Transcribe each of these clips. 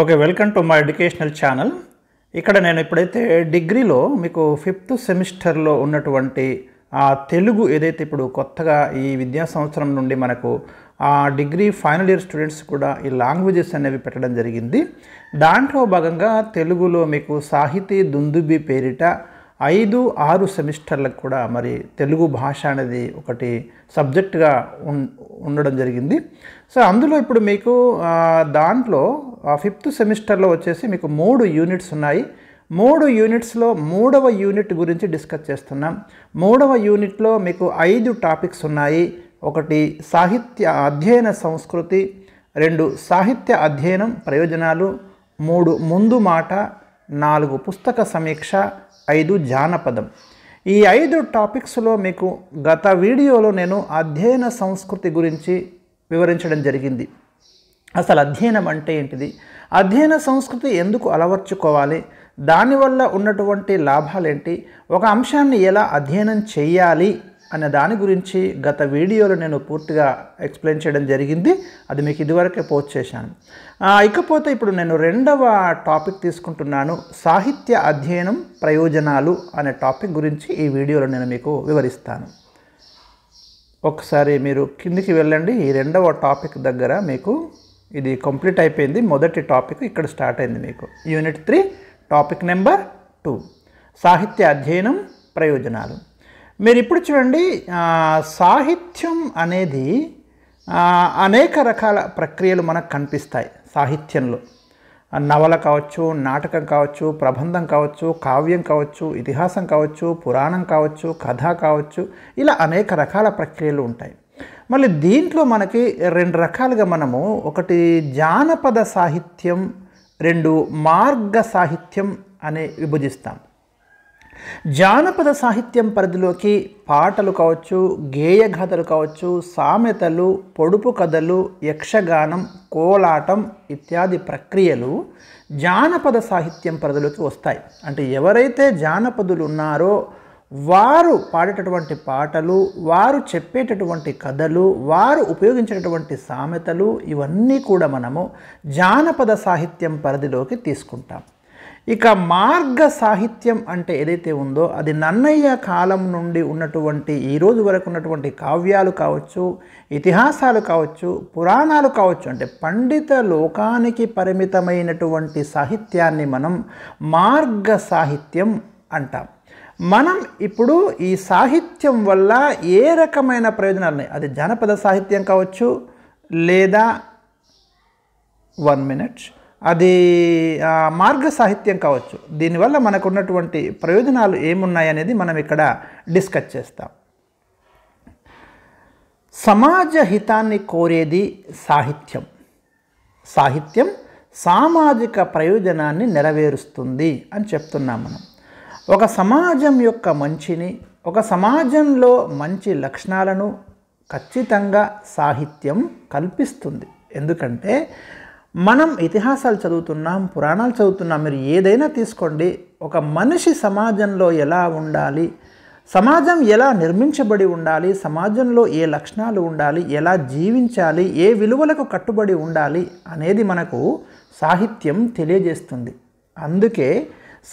okay welcome to my educational channel ఇక్కడ నేను ఇప్పుడైతే డిగ్రీలో మీకు ఫిఫ్త్ సెమిస్టర్లో ఉన్నటువంటి ఆ తెలుగు ఏదైతే ఇప్పుడు కొత్తగా ఈ విద్యా సంవత్సరం నుండి మనకు ఆ డిగ్రీ ఫైనల్ ఇయర్ స్టూడెంట్స్ కూడా ఈ లాంగ్వేజెస్ అనేవి పెట్టడం జరిగింది దాంట్లో భాగంగా తెలుగులో మీకు సాహితీ దుందుబి పేరిట ఐదు ఆరు సెమిస్టర్లకు కూడా మరి తెలుగు భాష అనేది ఒకటి సబ్జెక్టుగా ఉండడం జరిగింది సో అందులో ఇప్పుడు మీకు దాంట్లో ఆ ఫిఫ్త్ సెమిస్టర్లో వచ్చేసి మీకు మూడు యూనిట్స్ ఉన్నాయి మూడు యూనిట్స్లో మూడవ యూనిట్ గురించి డిస్కస్ చేస్తున్నాం మూడవ యూనిట్లో మీకు ఐదు టాపిక్స్ ఉన్నాయి ఒకటి సాహిత్య అధ్యయన సంస్కృతి రెండు సాహిత్య అధ్యయనం ప్రయోజనాలు మూడు ముందు మాట నాలుగు పుస్తక సమీక్ష ఐదు జానపదం ఈ ఐదు టాపిక్స్లో మీకు గత వీడియోలో నేను అధ్యయన సంస్కృతి గురించి వివరించడం జరిగింది అసలు అధ్యయనం అంటే ఏంటిది అధ్యయన సంస్కృతి ఎందుకు అలవర్చుకోవాలి దానివల్ల ఉన్నటువంటి లాభాలేంటి ఒక అంశాన్ని ఎలా అధ్యయనం చేయాలి అనే దాని గురించి గత వీడియోలో నేను పూర్తిగా ఎక్స్ప్లెయిన్ చేయడం జరిగింది అది మీకు ఇదివరకే పోస్ట్ చేశాను ఇకపోతే ఇప్పుడు నేను రెండవ టాపిక్ తీసుకుంటున్నాను సాహిత్య అధ్యయనం ప్రయోజనాలు అనే టాపిక్ గురించి ఈ వీడియోలో నేను మీకు వివరిస్తాను ఒకసారి మీరు కిందికి వెళ్ళండి ఈ రెండవ టాపిక్ దగ్గర మీకు ఇది కంప్లీట్ అయిపోయింది మొదటి టాపిక్ ఇక్కడ స్టార్ట్ అయింది మీకు unit three topic number two సాహిత్య అధ్యయనం ప్రయోజనాలు మీరు ఇప్పుడు చూడండి సాహిత్యం అనేది అనేక రకాల ప్రక్రియలు మనకు కనిపిస్తాయి సాహిత్యంలో నవల కావచ్చు నాటకం కావచ్చు ప్రబంధం కావచ్చు కావ్యం కావచ్చు ఇతిహాసం కావచ్చు పురాణం కావచ్చు కథ కావచ్చు ఇలా అనేక రకాల ప్రక్రియలు ఉంటాయి మళ్ళీ దీంట్లో మనకి రెండు రకాలుగా మనము ఒకటి జానపద సాహిత్యం రెండు మార్గ సాహిత్యం అనే విభజిస్తాం జానపద సాహిత్యం పరిధిలోకి పాటలు కావచ్చు గేయగాథలు కావచ్చు సామెతలు పొడుపు కథలు యక్షగానం కోలాటం ఇత్యాది ప్రక్రియలు జానపద సాహిత్యం పరిధిలోకి వస్తాయి అంటే ఎవరైతే జానపదులు ఉన్నారో వారు పాడేటటువంటి పాటలు వారు చెప్పేటటువంటి కథలు వారు ఉపయోగించేటటువంటి సామెతలు ఇవన్నీ కూడా మనము జానపద సాహిత్యం పరిధిలోకి తీసుకుంటాం ఇక మార్గ సాహిత్యం అంటే ఏదైతే ఉందో అది నన్నయ్య కాలం నుండి ఉన్నటువంటి ఈరోజు వరకు ఉన్నటువంటి కావ్యాలు కావచ్చు ఇతిహాసాలు కావచ్చు పురాణాలు కావచ్చు అంటే పండిత లోకానికి పరిమితమైనటువంటి సాహిత్యాన్ని మనం మార్గ సాహిత్యం అంటాం మనం ఇప్పుడు ఈ సాహిత్యం వల్ల ఏ రకమైన ప్రయోజనాలు అది జానపద సాహిత్యం కావచ్చు లేదా వన్ మినిట్స్ అది మార్గ సాహిత్యం కావచ్చు దీనివల్ల మనకున్నటువంటి ప్రయోజనాలు ఏమున్నాయనేది మనం ఇక్కడ డిస్కస్ చేస్తాం సమాజ హితాన్ని కోరేది సాహిత్యం సాహిత్యం సామాజిక ప్రయోజనాన్ని నెరవేరుస్తుంది అని చెప్తున్నాం మనం ఒక సమాజం యొక్క మంచిని ఒక సమాజంలో మంచి లక్షణాలను ఖచ్చితంగా సాహిత్యం కల్పిస్తుంది ఎందుకంటే మనం ఇతిహాసాలు చదువుతున్నాం పురాణాలు చదువుతున్నాం మీరు ఏదైనా తీసుకోండి ఒక మనిషి సమాజంలో ఎలా ఉండాలి సమాజం ఎలా నిర్మించబడి ఉండాలి సమాజంలో ఏ లక్షణాలు ఉండాలి ఎలా జీవించాలి ఏ విలువలకు కట్టుబడి ఉండాలి అనేది మనకు సాహిత్యం తెలియజేస్తుంది అందుకే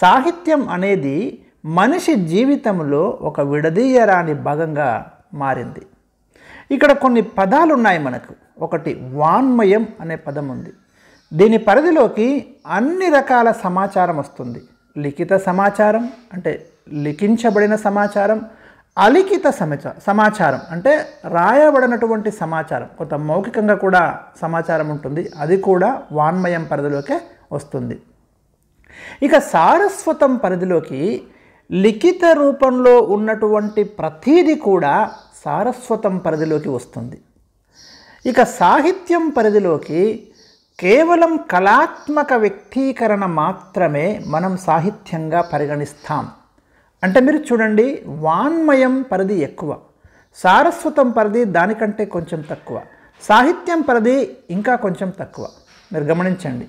సాహిత్యం అనేది మనిషి జీవితంలో ఒక విడదీయరాని భాగంగా మారింది ఇక్కడ కొన్ని పదాలు ఉన్నాయి మనకు ఒకటి వాన్మయం అనే పదం ఉంది దీని పరిధిలోకి అన్ని రకాల సమాచారం వస్తుంది లిఖిత సమాచారం అంటే లిఖించబడిన సమాచారం అలిఖిత సమాచారం సమాచారం అంటే రాయబడినటువంటి సమాచారం కొంత మౌఖికంగా కూడా సమాచారం ఉంటుంది అది కూడా వాన్మయం పరిధిలోకే వస్తుంది ఇక సారస్వతం పరిధిలోకి లిఖిత రూపంలో ఉన్నటువంటి ప్రతీది కూడా సారస్వతం పరిధిలోకి వస్తుంది ఇక సాహిత్యం పరిధిలోకి కేవలం కళాత్మక వ్యక్తీకరణ మాత్రమే మనం సాహిత్యంగా పరిగణిస్తాం అంటే మీరు చూడండి వాన్మయం పరిధి ఎక్కువ సారస్వతం పరిధి దానికంటే కొంచెం తక్కువ సాహిత్యం పరిధి ఇంకా కొంచెం తక్కువ మీరు గమనించండి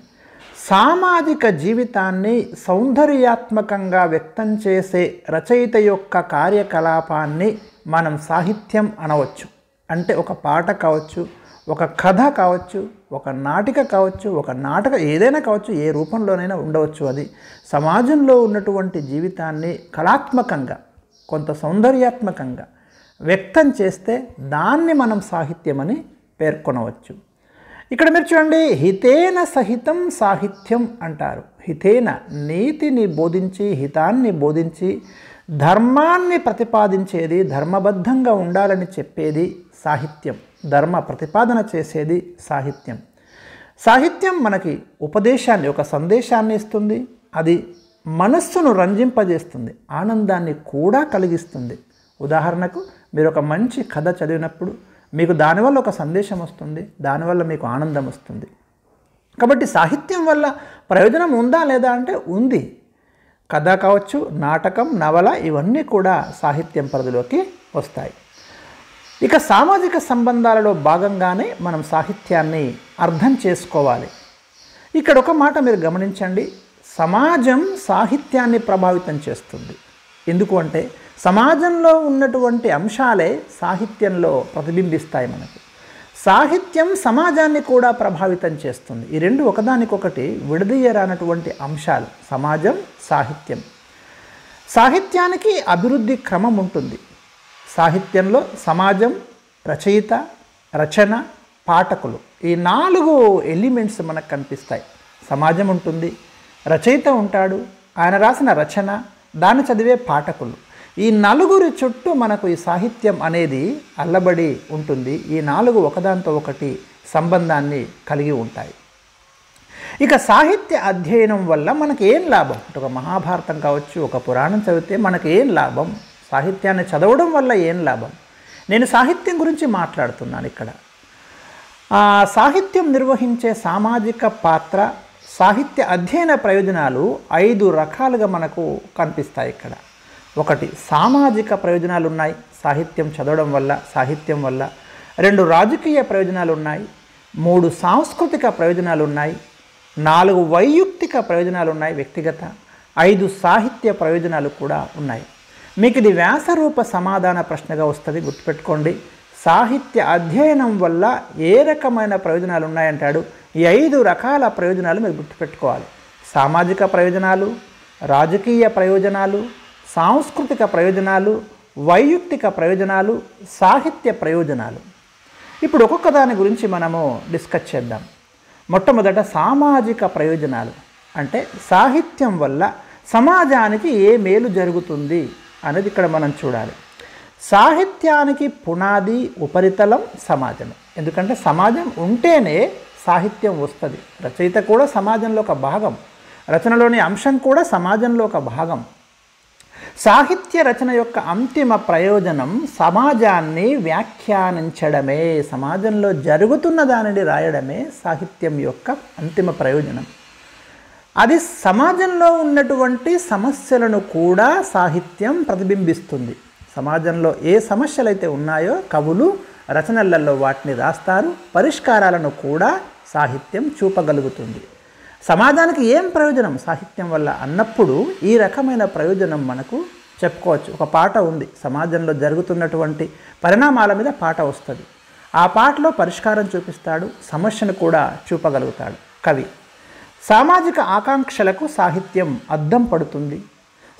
సామాజిక జీవితాన్ని సౌందర్యాత్మకంగా వ్యక్తం చేసే రచయిత యొక్క కార్యకలాపాన్ని మనం సాహిత్యం అనవచ్చు అంటే ఒక పాట కావచ్చు ఒక కథ కావచ్చు ఒక నాటిక కావచ్చు ఒక నాటక ఏదైనా కావచ్చు ఏ రూపంలోనైనా ఉండవచ్చు అది సమాజంలో ఉన్నటువంటి జీవితాన్ని కళాత్మకంగా కొంత సౌందర్యాత్మకంగా వ్యక్తం చేస్తే దాన్ని మనం సాహిత్యమని పేర్కొనవచ్చు ఇక్కడ మీరు చూడండి హితేన సహితం సాహిత్యం అంటారు హితేన నీతిని బోధించి హితాన్ని బోధించి ధర్మాన్ని ప్రతిపాదించేది ధర్మబద్ధంగా ఉండాలని చెప్పేది సాహిత్యం ధర్మ ప్రతిపాదన చేసేది సాహిత్యం సాహిత్యం మనకి ఉపదేశాన్ని ఒక సందేశాన్ని ఇస్తుంది అది మనస్సును రంజింపజేస్తుంది ఆనందాన్ని కూడా కలిగిస్తుంది ఉదాహరణకు మీరు ఒక మంచి కథ చదివినప్పుడు మీకు దానివల్ల ఒక సందేశం వస్తుంది దానివల్ల మీకు ఆనందం వస్తుంది కాబట్టి సాహిత్యం వల్ల ప్రయోజనం ఉందా లేదా అంటే ఉంది కథ కావచ్చు నాటకం నవల ఇవన్నీ కూడా సాహిత్యం పరిధిలోకి వస్తాయి ఇక సామాజిక సంబంధాలలో భాగంగానే మనం సాహిత్యాన్ని అర్థం చేసుకోవాలి ఇక్కడ ఒక మాట మీరు గమనించండి సమాజం సాహిత్యాన్ని ప్రభావితం చేస్తుంది ఎందుకు అంటే సమాజంలో ఉన్నటువంటి అంశాలే సాహిత్యంలో ప్రతిబింబిస్తాయి మనకి సాహిత్యం సమాజాన్ని కూడా ప్రభావితం చేస్తుంది ఈ రెండు ఒకదానికొకటి విడదీయరానటువంటి అంశాలు సమాజం సాహిత్యం సాహిత్యానికి అభివృద్ధి క్రమం ఉంటుంది సాహిత్యంలో సమాజం రచయిత రచన పాఠకులు ఈ నాలుగు ఎలిమెంట్స్ మనకు కనిపిస్తాయి సమాజం ఉంటుంది రచయిత ఉంటాడు ఆయన రాసిన రచన దాన్ని చదివే పాఠకులు ఈ నలుగురి చుట్టూ మనకు ఈ సాహిత్యం అనేది అల్లబడి ఉంటుంది ఈ నాలుగు ఒకదాంతో ఒకటి సంబంధాన్ని కలిగి ఉంటాయి ఇక సాహిత్య అధ్యయనం వల్ల మనకి ఏం లాభం ఒక మహాభారతం కావచ్చు ఒక పురాణం చదివితే మనకి ఏం లాభం సాహిత్యాన్ని చదవడం వల్ల ఏం లాభం నేను సాహిత్యం గురించి మాట్లాడుతున్నాను ఇక్కడ సాహిత్యం నిర్వహించే సామాజిక పాత్ర సాహిత్య అధ్యయన ప్రయోజనాలు ఐదు రకాలుగా మనకు కనిపిస్తాయి ఇక్కడ ఒకటి సామాజిక ప్రయోజనాలు ఉన్నాయి సాహిత్యం చదవడం వల్ల సాహిత్యం వల్ల రెండు రాజకీయ ప్రయోజనాలు ఉన్నాయి మూడు సాంస్కృతిక ప్రయోజనాలు ఉన్నాయి నాలుగు వైయుక్తిక ప్రయోజనాలు ఉన్నాయి వ్యక్తిగత ఐదు సాహిత్య ప్రయోజనాలు కూడా ఉన్నాయి మీకు ఇది వ్యాసరూప సమాధాన ప్రశ్నగా వస్తుంది గుర్తుపెట్టుకోండి సాహిత్య అధ్యయనం వల్ల ఏ రకమైన ప్రయోజనాలు ఉన్నాయంటాడు ఈ ఐదు రకాల ప్రయోజనాలు మీరు గుర్తుపెట్టుకోవాలి సామాజిక ప్రయోజనాలు రాజకీయ ప్రయోజనాలు సాంస్కృతిక ప్రయోజనాలు వైయక్తిక ప్రయోజనాలు సాహిత్య ప్రయోజనాలు ఇప్పుడు ఒక్కొక్క దాని గురించి మనము డిస్కస్ చేద్దాం మొట్టమొదట సామాజిక ప్రయోజనాలు అంటే సాహిత్యం వల్ల సమాజానికి ఏ మేలు జరుగుతుంది అనేది ఇక్కడ మనం చూడాలి సాహిత్యానికి పునాది ఉపరితలం సమాజం ఎందుకంటే సమాజం ఉంటేనే సాహిత్యం వస్తుంది రచయిత కూడా సమాజంలో ఒక భాగం రచనలోని అంశం కూడా సమాజంలో ఒక భాగం సాహిత్య రచన యొక్క అంతిమ ప్రయోజనం సమాజాన్ని వ్యాఖ్యానించడమే సమాజంలో జరుగుతున్న దానిని రాయడమే సాహిత్యం యొక్క అంతిమ ప్రయోజనం అది సమాజంలో ఉన్నటువంటి సమస్యలను కూడా సాహిత్యం ప్రతిబింబిస్తుంది సమాజంలో ఏ సమస్యలైతే ఉన్నాయో కవులు రచనలలో వాటిని రాస్తారు పరిష్కారాలను కూడా సాహిత్యం చూపగలుగుతుంది సమాజానికి ఏం ప్రయోజనం సాహిత్యం వల్ల అన్నప్పుడు ఈ రకమైన ప్రయోజనం మనకు చెప్పుకోవచ్చు ఒక పాట ఉంది సమాజంలో జరుగుతున్నటువంటి పరిణామాల మీద పాట వస్తుంది ఆ పాటలో పరిష్కారం చూపిస్తాడు సమస్యను కూడా చూపగలుగుతాడు కవి సామాజిక ఆకాంక్షలకు సాహిత్యం అద్దం పడుతుంది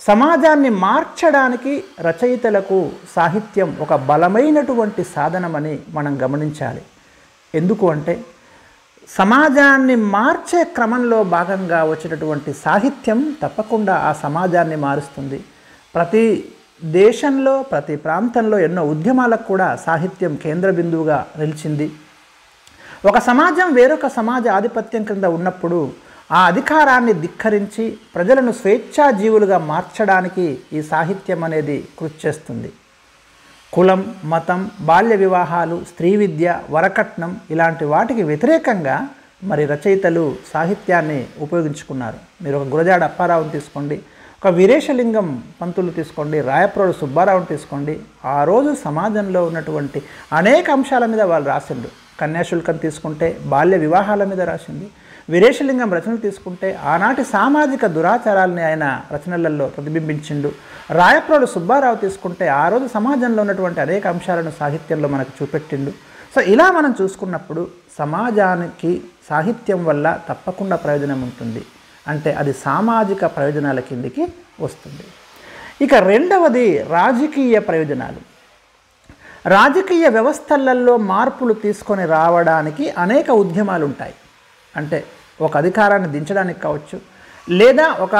సమాజాన్ని మార్చడానికి రచయితలకు సాహిత్యం ఒక బలమైనటువంటి సాధనమని మనం గమనించాలి ఎందుకు అంటే సమాజాన్ని మార్చే క్రమంలో భాగంగా వచ్చినటువంటి సాహిత్యం తప్పకుండా ఆ సమాజాన్ని మారుస్తుంది ప్రతి దేశంలో ప్రతి ప్రాంతంలో ఎన్నో ఉద్యమాలకు కూడా సాహిత్యం కేంద్ర బిందువుగా నిలిచింది ఒక సమాజం వేరొక సమాజ ఆధిపత్యం క్రింద ఉన్నప్పుడు ఆ అధికారాన్ని ధిక్కరించి ప్రజలను స్వేచ్ఛాజీవులుగా మార్చడానికి ఈ సాహిత్యం అనేది కృషి చేస్తుంది కులం మతం బాల్య వివాహాలు స్త్రీ విద్య వరకట్నం ఇలాంటి వాటికి వ్యతిరేకంగా మరి రచయితలు సాహిత్యాన్ని ఉపయోగించుకున్నారు మీరు ఒక గురజాడ అప్పారావుని తీసుకోండి ఒక వీరేశలింగం పంతులు తీసుకోండి రాయప్రోడు సుబ్బారావుని తీసుకోండి ఆ రోజు సమాజంలో ఉన్నటువంటి అనేక అంశాల మీద వాళ్ళు రాసిండు కన్యాశుల్కం తీసుకుంటే బాల్య వివాహాల మీద రాసింది వీరేశలింగం రచనలు తీసుకుంటే ఆనాటి సామాజిక దురాచారాలని ఆయన రచనలలో ప్రతిబింబించిండు రాయప్రోడు సుబ్బారావు తీసుకుంటే ఆ రోజు సమాజంలో ఉన్నటువంటి అనేక అంశాలను సాహిత్యంలో మనకు చూపెట్టిండు సో ఇలా మనం చూసుకున్నప్పుడు సమాజానికి సాహిత్యం వల్ల తప్పకుండా ప్రయోజనం ఉంటుంది అంటే అది సామాజిక ప్రయోజనాల కిందికి వస్తుంది ఇక రెండవది రాజకీయ ప్రయోజనాలు రాజకీయ వ్యవస్థలలో మార్పులు తీసుకొని రావడానికి అనేక ఉద్యమాలు ఉంటాయి అంటే ఒక అధికారాన్ని దించడానికి కావచ్చు లేదా ఒక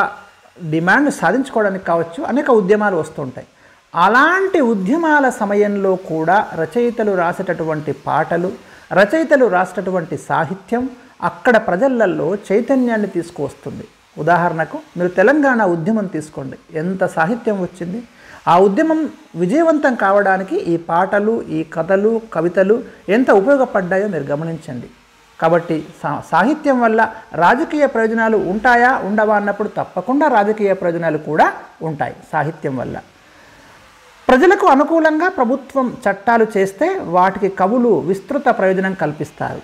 డిమాండ్ సాధించుకోవడానికి కావచ్చు అనేక ఉద్యమాలు వస్తుంటాయి అలాంటి ఉద్యమాల సమయంలో కూడా రచయితలు రాసేటటువంటి పాటలు రచయితలు రాసేటటువంటి సాహిత్యం అక్కడ ప్రజలల్లో చైతన్యాన్ని తీసుకువస్తుంది ఉదాహరణకు మీరు తెలంగాణ ఉద్యమం తీసుకోండి ఎంత సాహిత్యం వచ్చింది ఆ ఉద్యమం విజయవంతం కావడానికి ఈ పాటలు ఈ కథలు కవితలు ఎంత ఉపయోగపడ్డాయో మీరు గమనించండి కాబట్టి సాహిత్యం వల్ల రాజకీయ ప్రయోజనాలు ఉంటాయా ఉండవా అన్నప్పుడు తప్పకుండా రాజకీయ ప్రయోజనాలు కూడా ఉంటాయి సాహిత్యం వల్ల ప్రజలకు అనుకూలంగా ప్రభుత్వం చట్టాలు చేస్తే వాటికి కవులు విస్తృత ప్రయోజనం కల్పిస్తారు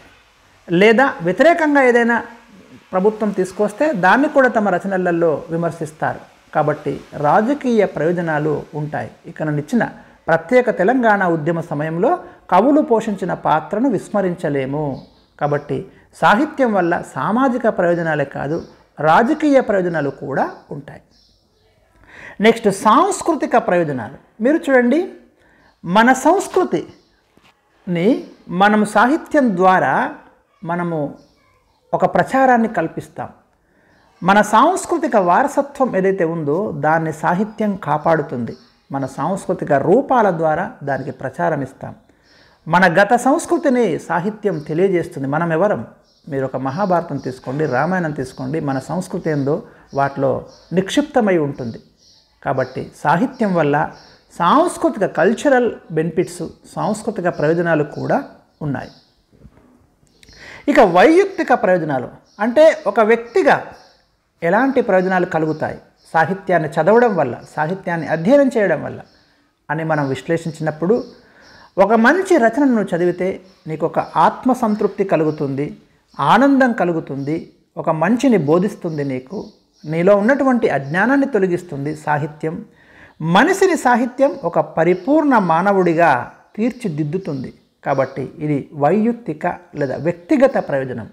లేదా వ్యతిరేకంగా ఏదైనా ప్రభుత్వం తీసుకొస్తే దాన్ని కూడా తమ రచనలలో విమర్శిస్తారు కాబట్టి రాజకీయ ప్రయోజనాలు ఉంటాయి ఇక్కడ ఇచ్చిన ప్రత్యేక తెలంగాణ ఉద్యమ సమయంలో కవులు పోషించిన పాత్రను విస్మరించలేము కాబట్టి సాహిత్యం వల్ల సామాజిక ప్రయోజనాలే కాదు రాజకీయ ప్రయోజనాలు కూడా ఉంటాయి నెక్స్ట్ సాంస్కృతిక ప్రయోజనాలు మీరు చూడండి మన సంస్కృతిని మనం సాహిత్యం ద్వారా మనము ఒక ప్రచారాన్ని కల్పిస్తాం మన సాంస్కృతిక వారసత్వం ఏదైతే ఉందో దాన్ని సాహిత్యం కాపాడుతుంది మన సాంస్కృతిక రూపాల ద్వారా దానికి ప్రచారం ఇస్తాం మన గత సంస్కృతిని సాహిత్యం తెలియజేస్తుంది మనం ఎవరం మీరు ఒక మహాభారతం తీసుకోండి రామాయణం తీసుకోండి మన సంస్కృతి ఏందో వాటిలో నిక్షిప్తమై ఉంటుంది కాబట్టి సాహిత్యం వల్ల సాంస్కృతిక కల్చరల్ బెనిఫిట్స్ సాంస్కృతిక ప్రయోజనాలు కూడా ఉన్నాయి ఇక వైయక్తిక ప్రయోజనాలు అంటే ఒక వ్యక్తిగా ఎలాంటి ప్రయోజనాలు కలుగుతాయి సాహిత్యాన్ని చదవడం వల్ల సాహిత్యాన్ని అధ్యయనం చేయడం వల్ల అని మనం విశ్లేషించినప్పుడు ఒక మంచి రచనను నువ్వు చదివితే నీకు ఒక ఆత్మ సంతృప్తి కలుగుతుంది ఆనందం కలుగుతుంది ఒక మంచిని బోధిస్తుంది నీకు నీలో ఉన్నటువంటి అజ్ఞానాన్ని తొలగిస్తుంది సాహిత్యం మనిషిని సాహిత్యం ఒక పరిపూర్ణ మానవుడిగా తీర్చిదిద్దుతుంది కాబట్టి ఇది వైయక్తిక లేదా వ్యక్తిగత ప్రయోజనం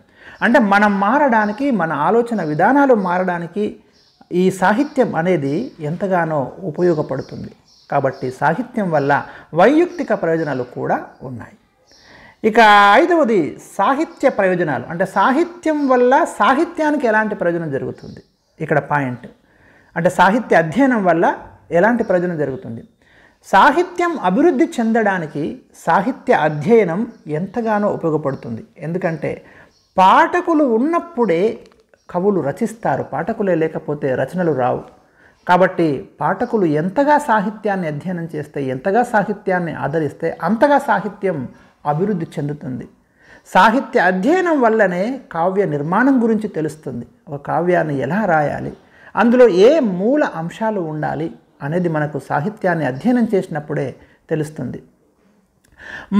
అంటే మనం మారడానికి మన ఆలోచన విధానాలు మారడానికి ఈ సాహిత్యం అనేది ఎంతగానో ఉపయోగపడుతుంది కాబట్టి సాహిత్యం వల్ల వైయక్తిక ప్రయోజనాలు కూడా ఉన్నాయి ఇక ఐదవది సాహిత్య ప్రయోజనాలు అంటే సాహిత్యం వల్ల సాహిత్యానికి ఎలాంటి ప్రయోజనం జరుగుతుంది ఇక్కడ పాయింట్ అంటే సాహిత్య అధ్యయనం వల్ల ఎలాంటి ప్రయోజనం జరుగుతుంది సాహిత్యం అభివృద్ధి చెందడానికి సాహిత్య అధ్యయనం ఎంతగానో ఉపయోగపడుతుంది ఎందుకంటే పాఠకులు ఉన్నప్పుడే కవులు రచిస్తారు పాఠకులే లేకపోతే రచనలు రావు కాబట్టి పాఠకులు ఎంతగా సాహిత్యాన్ని అధ్యయనం చేస్తే ఎంతగా సాహిత్యాన్ని ఆదరిస్తే అంతగా సాహిత్యం అభివృద్ధి చెందుతుంది సాహిత్య అధ్యయనం వల్లనే కావ్య నిర్మాణం గురించి తెలుస్తుంది ఒక కావ్యాన్ని ఎలా రాయాలి అందులో ఏ మూల అంశాలు ఉండాలి అనేది మనకు సాహిత్యాన్ని అధ్యయనం చేసినప్పుడే తెలుస్తుంది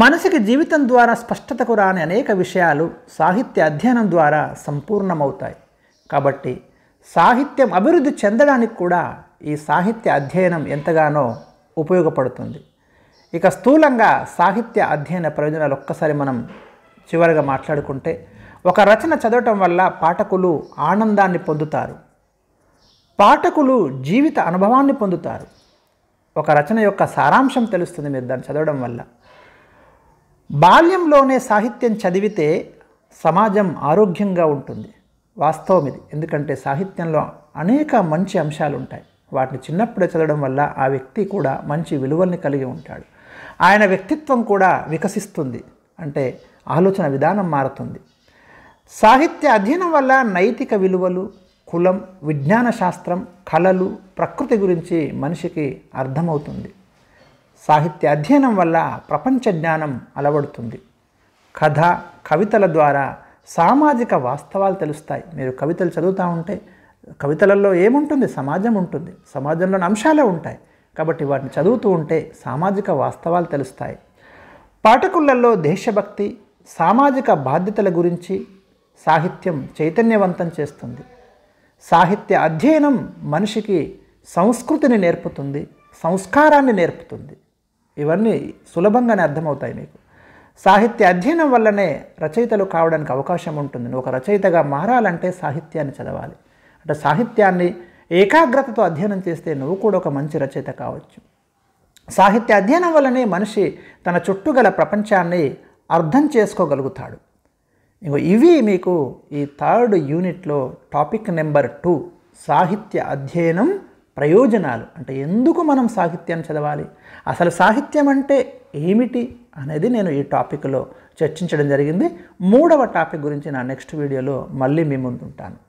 మనసుకి జీవితం ద్వారా స్పష్టతకు రాని అనేక విషయాలు సాహిత్య అధ్యయనం ద్వారా సంపూర్ణమవుతాయి కాబట్టి సాహిత్యం అభివృద్ధి చెందడానికి కూడా ఈ సాహిత్య అధ్యయనం ఎంతగానో ఉపయోగపడుతుంది ఇక స్థూలంగా సాహిత్య అధ్యయన ప్రయోజనాలు ఒక్కసారి మనం చివరిగా మాట్లాడుకుంటే ఒక రచన చదవటం వల్ల పాఠకులు ఆనందాన్ని పొందుతారు పాఠకులు జీవిత అనుభవాన్ని పొందుతారు ఒక రచన యొక్క సారాంశం తెలుస్తుంది మీరు దాన్ని చదవడం వల్ల బాల్యంలోనే సాహిత్యం చదివితే సమాజం ఆరోగ్యంగా ఉంటుంది వాస్తవం ఇది ఎందుకంటే సాహిత్యంలో అనేక మంచి అంశాలు ఉంటాయి వాటిని చిన్నప్పుడే చదవడం వల్ల ఆ వ్యక్తి కూడా మంచి విలువల్ని కలిగి ఉంటాడు ఆయన వ్యక్తిత్వం కూడా వికసిస్తుంది అంటే ఆలోచన విధానం మారుతుంది సాహిత్య అధ్యయనం వల్ల నైతిక విలువలు కులం విజ్ఞాన శాస్త్రం కళలు ప్రకృతి గురించి మనిషికి అర్థమవుతుంది సాహిత్య అధ్యయనం వల్ల ప్రపంచ జ్ఞానం అలవడుతుంది కథ కవితల ద్వారా సామాజిక వాస్తవాలు తెలుస్తాయి మీరు కవితలు చదువుతూ ఉంటే కవితలలో ఏముంటుంది సమాజం ఉంటుంది సమాజంలోని అంశాలే ఉంటాయి కాబట్టి వాటిని చదువుతూ ఉంటే సామాజిక వాస్తవాలు తెలుస్తాయి పాఠకులలో దేశభక్తి సామాజిక బాధ్యతల గురించి సాహిత్యం చైతన్యవంతం చేస్తుంది సాహిత్య అధ్యయనం మనిషికి సంస్కృతిని నేర్పుతుంది సంస్కారాన్ని నేర్పుతుంది ఇవన్నీ సులభంగానే అర్థమవుతాయి మీకు సాహిత్య అధ్యయనం వల్లనే రచయితలు కావడానికి అవకాశం ఉంటుంది ఒక రచయితగా మారాలంటే సాహిత్యాన్ని చదవాలి అంటే సాహిత్యాన్ని ఏకాగ్రతతో అధ్యయనం చేస్తే నువ్వు కూడా ఒక మంచి రచయిత కావచ్చు సాహిత్య అధ్యయనం వల్లనే మనిషి తన చుట్టూ గల ప్రపంచాన్ని అర్థం చేసుకోగలుగుతాడు ఇంకో ఇవి మీకు ఈ థర్డ్ యూనిట్లో టాపిక్ నెంబర్ టూ సాహిత్య అధ్యయనం ప్రయోజనాలు అంటే ఎందుకు మనం సాహిత్యాన్ని చదవాలి అసలు సాహిత్యం అంటే ఏమిటి అనేది నేను ఈ టాపిక్లో చర్చించడం జరిగింది మూడవ టాపిక్ గురించి నా నెక్స్ట్ వీడియోలో మళ్ళీ మీ ఉంటాను